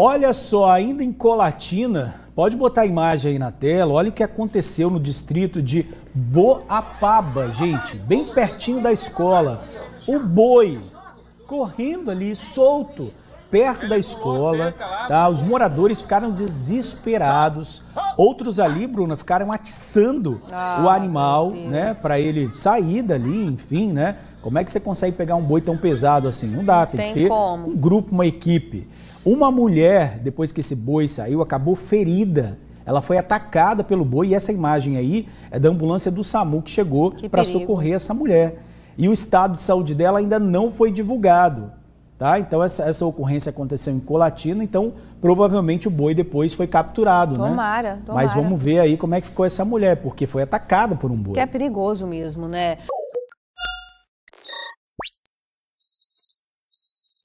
Olha só, ainda em Colatina, pode botar a imagem aí na tela, olha o que aconteceu no distrito de Boapaba, gente, bem pertinho da escola. O boi correndo ali, solto, perto da escola, tá? Os moradores ficaram desesperados Outros ali, Bruna, ficaram atiçando ah, o animal, né? Para ele sair dali, enfim, né? Como é que você consegue pegar um boi tão pesado assim? Não dá, tem, tem que ter como. um grupo, uma equipe. Uma mulher, depois que esse boi saiu, acabou ferida. Ela foi atacada pelo boi e essa imagem aí é da ambulância do SAMU que chegou para socorrer essa mulher. E o estado de saúde dela ainda não foi divulgado. Tá? Então essa, essa ocorrência aconteceu em Colatina, então provavelmente o boi depois foi capturado, tomara, né? Tomara. Mas vamos ver aí como é que ficou essa mulher, porque foi atacada por um boi. Que é perigoso mesmo, né?